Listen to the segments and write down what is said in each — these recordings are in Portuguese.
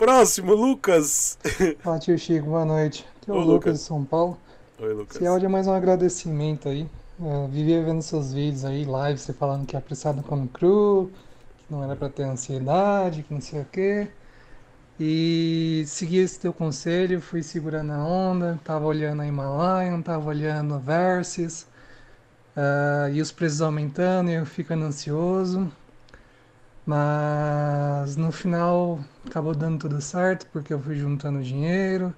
Próximo, Lucas. Fala, tio Chico, boa noite. Aqui é o Ô, Lucas. Lucas de São Paulo. Oi, Lucas. Esse áudio é mais um agradecimento aí. Eu é, vivia vendo seus vídeos aí, live, você falando que é apressado como cru, que não era para ter ansiedade, que não sei o quê. E segui esse teu conselho, fui segurando a onda, tava olhando a Himalayan, tava olhando Versus, uh, e os preços aumentando e eu ficando ansioso. Mas no final acabou dando tudo certo porque eu fui juntando dinheiro.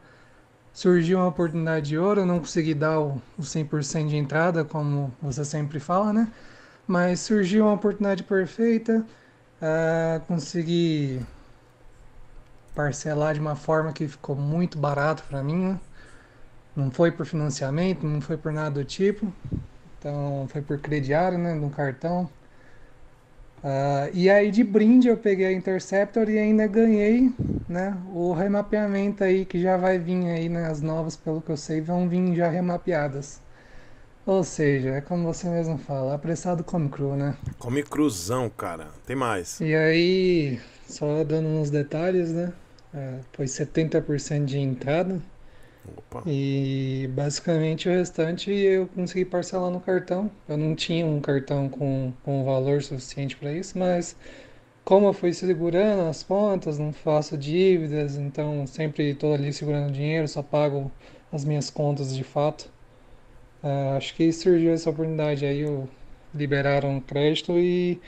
Surgiu uma oportunidade de ouro, eu não consegui dar o, 100% de entrada, como você sempre fala, né? Mas surgiu uma oportunidade perfeita, uh, consegui parcelar de uma forma que ficou muito barato para mim. Né? Não foi por financiamento, não foi por nada do tipo. Então foi por crediário, né, no cartão. Uh, e aí de brinde eu peguei a Interceptor e ainda ganhei né, o remapeamento aí que já vai vir aí, né, novas pelo que eu sei vão vir já remapeadas. Ou seja, é como você mesmo fala, apressado come cru, né? Come cruzão, cara, tem mais. E aí, só dando uns detalhes, né, uh, foi 70% de entrada, Opa. E basicamente o restante eu consegui parcelar no cartão. Eu não tinha um cartão com, com valor suficiente para isso, mas como eu fui segurando as contas, não faço dívidas, então sempre estou ali segurando dinheiro, só pago as minhas contas de fato. Uh, acho que surgiu essa oportunidade aí, eu, liberaram crédito e,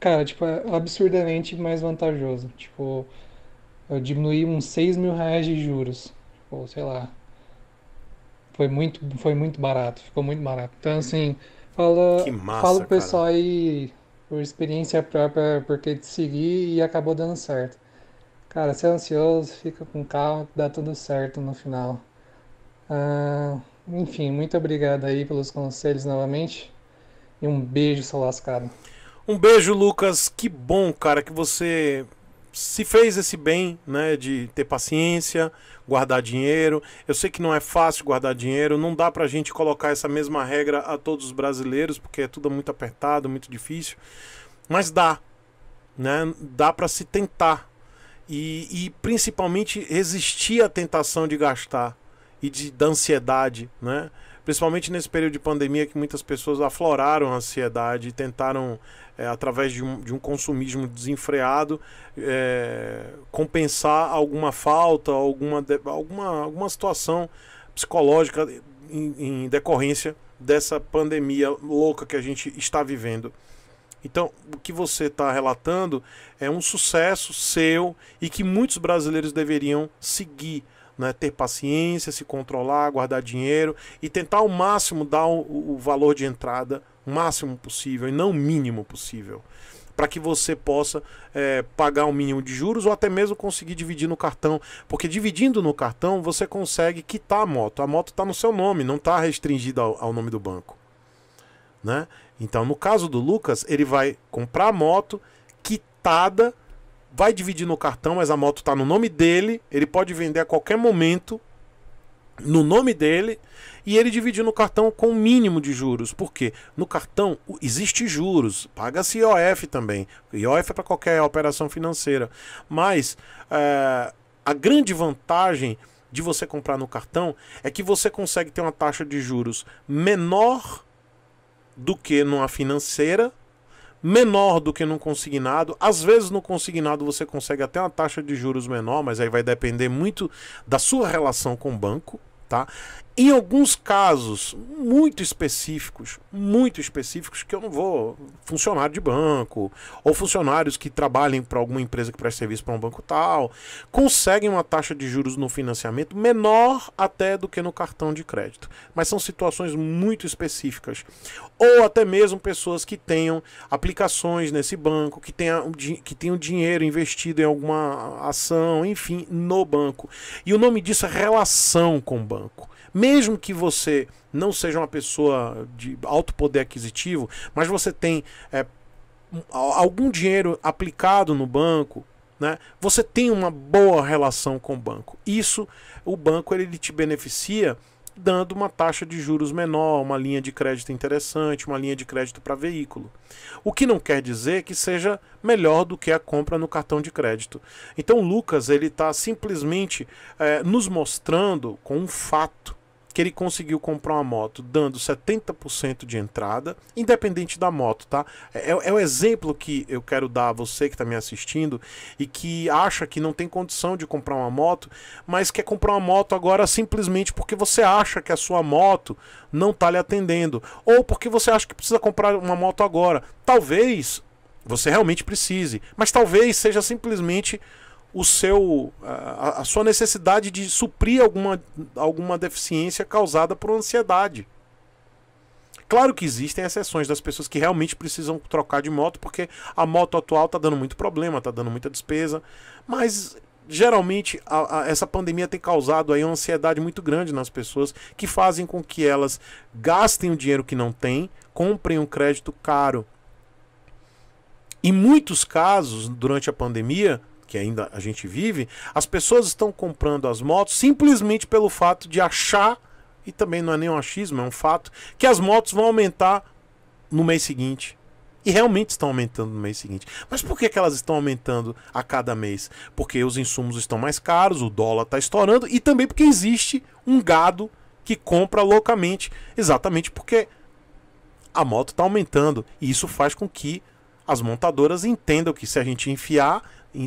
cara, tipo, é absurdamente mais vantajoso. Tipo, eu diminuí uns 6 mil reais de juros, tipo, sei lá, foi muito, foi muito barato, ficou muito barato. Então, assim, fala, massa, fala o pessoal cara. aí por experiência própria, porque te segui e acabou dando certo. Cara, se é ansioso, fica com calma, dá tudo certo no final. Ah, enfim, muito obrigado aí pelos conselhos novamente. E um beijo, seu lascado. Um beijo, Lucas. Que bom, cara, que você se fez esse bem, né, de ter paciência, guardar dinheiro. Eu sei que não é fácil guardar dinheiro, não dá pra gente colocar essa mesma regra a todos os brasileiros, porque é tudo muito apertado, muito difícil. Mas dá, né? Dá para se tentar. E, e principalmente resistir à tentação de gastar e de da ansiedade, né? principalmente nesse período de pandemia que muitas pessoas afloraram a ansiedade e tentaram, é, através de um, de um, consumismo desenfreado, é, compensar alguma falta, alguma, alguma, alguma situação psicológica em, em decorrência dessa pandemia louca que a gente está vivendo. Então, o que você está relatando é um sucesso seu e que muitos brasileiros deveriam seguir né, ter paciência, se controlar, guardar dinheiro e tentar ao máximo dar o, o valor de entrada o máximo possível e não o mínimo possível para que você possa é, pagar o mínimo de juros ou até mesmo conseguir dividir no cartão. Porque dividindo no cartão, você consegue quitar a moto. A moto está no seu nome, não está restringida ao, ao, nome do banco. Né? Então, no caso do Lucas, ele vai comprar a moto quitada vai dividir no cartão, mas a moto está no nome dele, ele pode vender a qualquer momento no nome dele e ele dividiu no cartão com o mínimo de juros. porque No cartão existe juros, paga-se IOF também. IOF é para qualquer operação financeira. Mas é, a grande vantagem de você comprar no cartão é que você consegue ter uma taxa de juros menor do que numa financeira menor do que no consignado. Às vezes no consignado você consegue até uma taxa de juros menor, mas aí vai depender muito da sua relação com o banco, tá? em alguns casos muito específicos, muito específicos, que eu não vou. Funcionário de banco, ou funcionários que trabalhem para alguma empresa que presta serviço para um banco tal, conseguem uma taxa de juros no financiamento menor até do que no cartão de crédito. Mas são situações muito específicas. Ou até mesmo pessoas que tenham aplicações nesse banco, que tenham, que tenham dinheiro investido em alguma ação, enfim, no banco. E o nome disso é relação com o banco. Mesmo que você não seja uma pessoa de alto poder aquisitivo, mas você tem é, algum dinheiro aplicado no banco, né? Você tem uma boa relação com o banco. Isso, o banco ele, ele te beneficia dando uma taxa de juros menor, uma linha de crédito interessante, uma linha de crédito para veículo. O que não quer dizer que seja melhor do que a compra no cartão de crédito. Então Lucas ele está simplesmente é, nos mostrando com um fato que ele conseguiu comprar uma moto dando 70% de entrada, independente da moto, tá? É, é, é o exemplo que eu quero dar a você que está me assistindo e que acha que não tem condição de comprar uma moto, mas quer comprar uma moto agora simplesmente porque você acha que a sua moto não está lhe atendendo, ou porque você acha que precisa comprar uma moto agora. Talvez você realmente precise, mas talvez seja simplesmente o seu a, a sua necessidade de suprir alguma, alguma deficiência causada por ansiedade. Claro que existem exceções das pessoas que realmente precisam trocar de moto porque a moto atual está dando muito problema, está dando muita despesa, mas geralmente a, a, essa pandemia tem causado aí uma ansiedade muito grande nas pessoas que fazem com que elas gastem o dinheiro que não têm, comprem um crédito caro. Em muitos casos, durante a pandemia, que ainda a gente vive, as pessoas estão comprando as motos simplesmente pelo fato de achar, e também não é nem um achismo, é um fato, que as motos vão aumentar no mês seguinte. E realmente estão aumentando no mês seguinte. Mas por que, que elas estão aumentando a cada mês? Porque os insumos estão mais caros, o dólar está estourando e também porque existe um gado que compra loucamente, exatamente porque a moto está aumentando. E isso faz com que as montadoras entendam que se a gente enfiar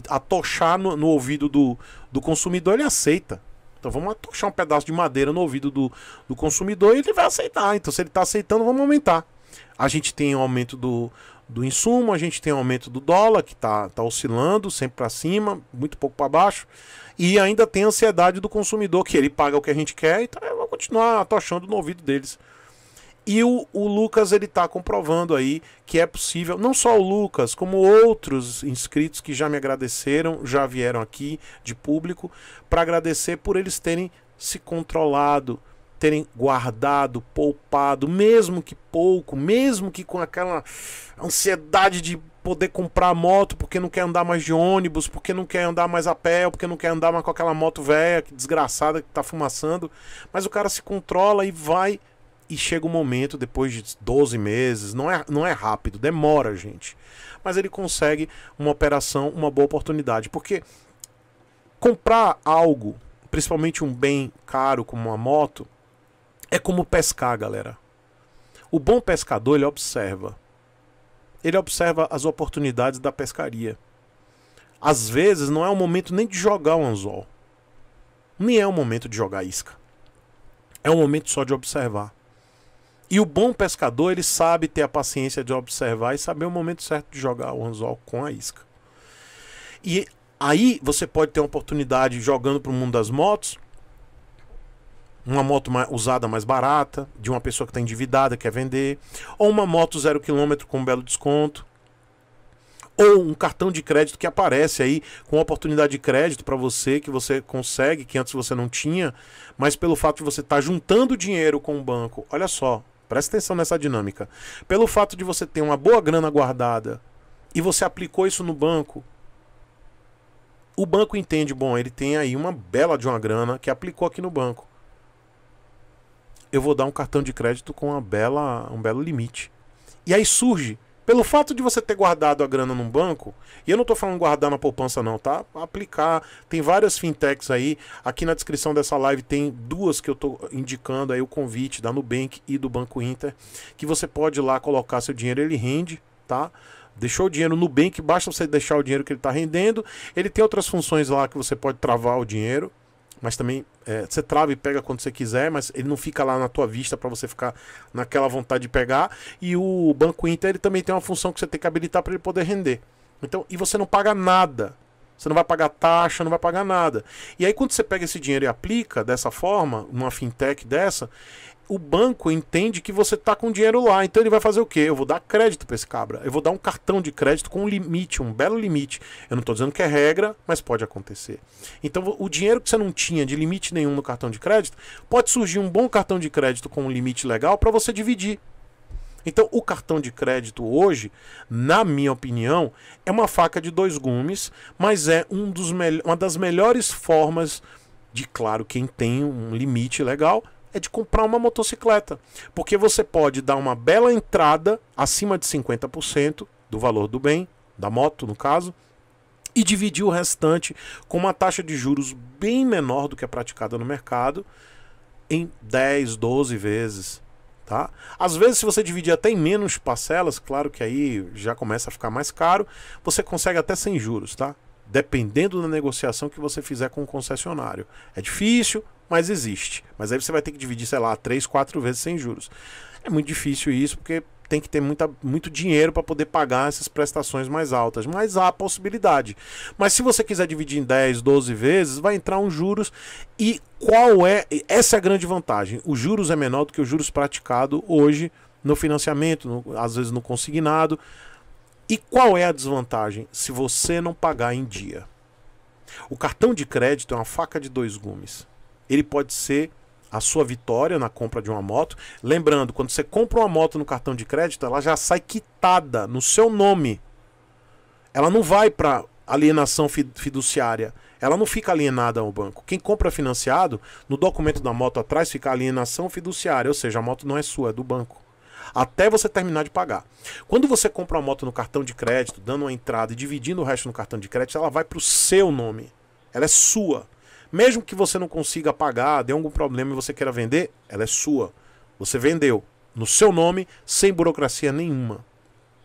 atochar no, no ouvido do, do consumidor, ele aceita. Então vamos atochar um pedaço de madeira no ouvido do, do consumidor e ele vai aceitar. Então se ele está aceitando, vamos aumentar. A gente tem o um aumento do, do insumo, a gente tem o um aumento do dólar, que está tá oscilando sempre para cima, muito pouco para baixo. E ainda tem a ansiedade do consumidor, que ele paga o que a gente quer, então eu vou continuar atochando no ouvido deles. E o, o Lucas ele está comprovando aí que é possível, não só o Lucas, como outros inscritos que já me agradeceram, já vieram aqui de público, para agradecer por eles terem se controlado, terem guardado, poupado, mesmo que pouco, mesmo que com aquela ansiedade de poder comprar moto porque não quer andar mais de ônibus, porque não quer andar mais a pé, porque não quer andar mais com aquela moto velha, que desgraçada que tá fumaçando, mas o cara se controla e vai e chega um momento, depois de 12 meses, não é, não é rápido, demora, gente. Mas ele consegue uma operação, uma boa oportunidade. Porque comprar algo, principalmente um bem caro como uma moto, é como pescar, galera. O bom pescador, ele observa. Ele observa as oportunidades da pescaria. Às vezes, não é o momento nem de jogar o anzol. Nem é o momento de jogar isca. É o momento só de observar. E o bom pescador, ele sabe ter a paciência de observar e saber o momento certo de jogar o anzol com a isca. E aí você pode ter uma oportunidade jogando para o mundo das motos, uma moto mais, usada mais barata, de uma pessoa que está endividada, quer vender, ou uma moto zero quilômetro com um belo desconto, ou um cartão de crédito que aparece aí com oportunidade de crédito para você que você consegue, que antes você não tinha, mas pelo fato de você estar tá juntando dinheiro com o banco, olha só, Presta atenção nessa dinâmica. Pelo fato de você ter uma boa grana guardada e você aplicou isso no banco, o banco entende, bom, ele tem aí uma bela de uma grana que aplicou aqui no banco. Eu vou dar um cartão de crédito com uma bela, um belo limite. E aí surge pelo fato de você ter guardado a grana num banco, e eu não estou falando guardar na poupança não, tá? Aplicar, tem várias fintechs aí, aqui na descrição dessa live tem duas que eu estou indicando aí o convite da Nubank e do Banco Inter, que você pode ir lá colocar seu dinheiro, ele rende, tá? Deixou o dinheiro no Nubank, basta você deixar o dinheiro que ele está rendendo, ele tem outras funções lá que você pode travar o dinheiro, mas também é, você trava e pega quando você quiser, mas ele não fica lá na tua vista para você ficar naquela vontade de pegar. E o Banco Inter ele também tem uma função que você tem que habilitar para ele poder render. Então, e você não paga nada. Você não vai pagar taxa, não vai pagar nada. E aí, quando você pega esse dinheiro e aplica dessa forma, numa fintech dessa, o banco entende que você tá com dinheiro lá, então ele vai fazer o quê? Eu vou dar crédito para esse cabra. Eu vou dar um cartão de crédito com um limite, um belo limite. Eu não tô dizendo que é regra, mas pode acontecer. Então, o dinheiro que você não tinha de limite nenhum no cartão de crédito, pode surgir um bom cartão de crédito com um limite legal para você dividir. Então, o cartão de crédito hoje, na minha opinião, é uma faca de dois gumes, mas é um dos uma das melhores formas de, claro, quem tem um limite legal, é de comprar uma motocicleta. Porque você pode dar uma bela entrada acima de 50% do valor do bem, da moto no caso, e dividir o restante com uma taxa de juros bem menor do que a é praticada no mercado em 10, 12 vezes. Tá? Às vezes, se você dividir até em menos parcelas, claro que aí já começa a ficar mais caro, você consegue até sem juros, tá? Dependendo da negociação que você fizer com o concessionário. É difícil, mas existe. Mas aí você vai ter que dividir, sei lá, três, quatro vezes sem juros. É muito difícil isso, porque tem que ter muita, muito dinheiro para poder pagar essas prestações mais altas, mas há a possibilidade. Mas se você quiser dividir em 10, 12 vezes, vai entrar um juros e qual é essa é a grande vantagem. O juros é menor do que o juros praticado hoje no financiamento, no, às vezes no consignado. E qual é a desvantagem se você não pagar em dia? O cartão de crédito é uma faca de dois gumes ele pode ser a sua vitória na compra de uma moto. Lembrando, quando você compra uma moto no cartão de crédito, ela já sai quitada no seu nome. Ela não vai para alienação fiduciária. Ela não fica alienada ao banco. Quem compra financiado, no documento da moto atrás fica alienação fiduciária, ou seja, a moto não é sua, é do banco. Até você terminar de pagar. Quando você compra uma moto no cartão de crédito, dando uma entrada e dividindo o resto no cartão de crédito, ela vai para o seu nome. Ela é sua. Mesmo que você não consiga pagar, dê algum problema e você queira vender, ela é sua. Você vendeu no seu nome, sem burocracia nenhuma.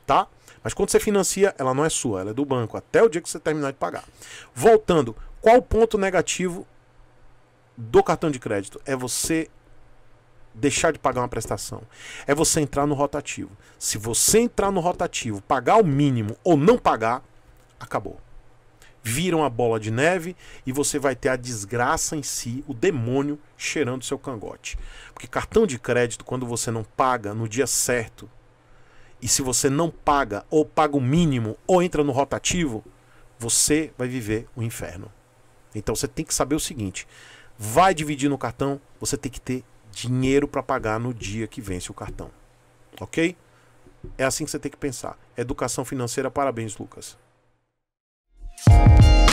Tá? Mas quando você financia, ela não é sua, ela é do banco, até o dia que você terminar de pagar. Voltando, qual o ponto negativo do cartão de crédito? É você deixar de pagar uma prestação. É você entrar no rotativo. Se você entrar no rotativo, pagar o mínimo ou não pagar, acabou viram a bola de neve e você vai ter a desgraça em si, o demônio cheirando seu cangote. Porque cartão de crédito, quando você não paga no dia certo, e se você não paga, ou paga o mínimo, ou entra no rotativo, você vai viver o inferno. Então você tem que saber o seguinte: vai dividir no cartão, você tem que ter dinheiro para pagar no dia que vence o cartão. Ok? É assim que você tem que pensar. Educação financeira, parabéns, Lucas. Thank